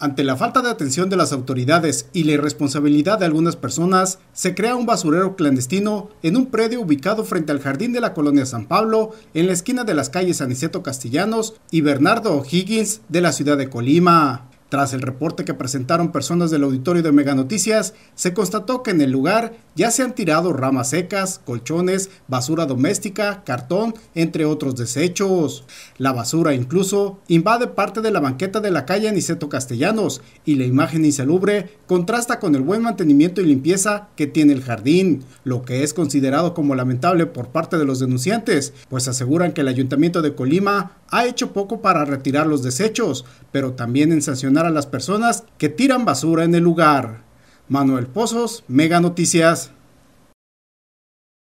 Ante la falta de atención de las autoridades y la irresponsabilidad de algunas personas, se crea un basurero clandestino en un predio ubicado frente al jardín de la colonia San Pablo, en la esquina de las calles Aniceto Castellanos y Bernardo O'Higgins de la ciudad de Colima. Tras el reporte que presentaron personas del auditorio de Mega Noticias, se constató que en el lugar ya se han tirado ramas secas, colchones, basura doméstica, cartón, entre otros desechos. La basura incluso invade parte de la banqueta de la calle Aniceto Castellanos y la imagen insalubre contrasta con el buen mantenimiento y limpieza que tiene el jardín, lo que es considerado como lamentable por parte de los denunciantes, pues aseguran que el Ayuntamiento de Colima ha hecho poco para retirar los desechos, pero también en sancionar a las personas que tiran basura en el lugar. Manuel Pozos, Mega Noticias.